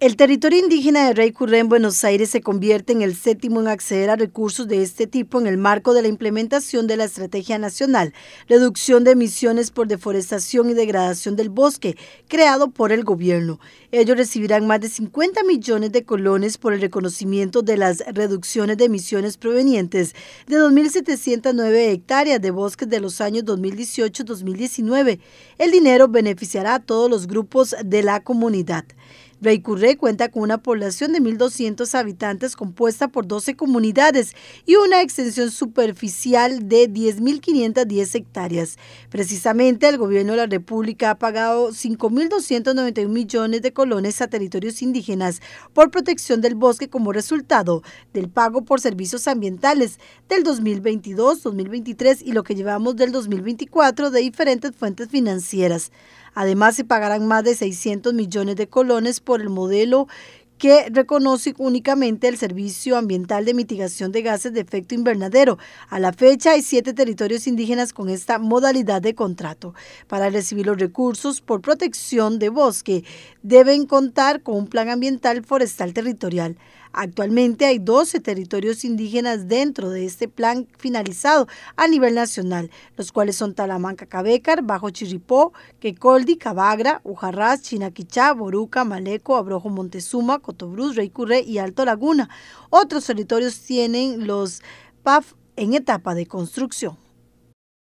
El territorio indígena de Rey Curren, en Buenos Aires se convierte en el séptimo en acceder a recursos de este tipo en el marco de la implementación de la Estrategia Nacional Reducción de Emisiones por Deforestación y Degradación del Bosque, creado por el gobierno. Ellos recibirán más de 50 millones de colones por el reconocimiento de las reducciones de emisiones provenientes de 2.709 hectáreas de bosques de los años 2018-2019. El dinero beneficiará a todos los grupos de la comunidad. Reycurre cuenta con una población de 1.200 habitantes compuesta por 12 comunidades y una extensión superficial de 10.510 hectáreas. Precisamente, el gobierno de la República ha pagado 5.291 millones de colones a territorios indígenas por protección del bosque como resultado del pago por servicios ambientales del 2022, 2023 y lo que llevamos del 2024 de diferentes fuentes financieras. Además, se pagarán más de 600 millones de colones por el modelo que reconoce únicamente el Servicio Ambiental de Mitigación de Gases de Efecto Invernadero. A la fecha hay siete territorios indígenas con esta modalidad de contrato. Para recibir los recursos por protección de bosque deben contar con un plan ambiental forestal territorial. Actualmente hay 12 territorios indígenas dentro de este plan finalizado a nivel nacional, los cuales son Talamanca, Cabecar, Bajo Chirripó, Quecoldi, Cabagra, Ujarrás, Chinaquichá, Boruca, Maleco, Abrojo, Montezuma, Rey Reicurre y Alto Laguna. Otros territorios tienen los PAF en etapa de construcción.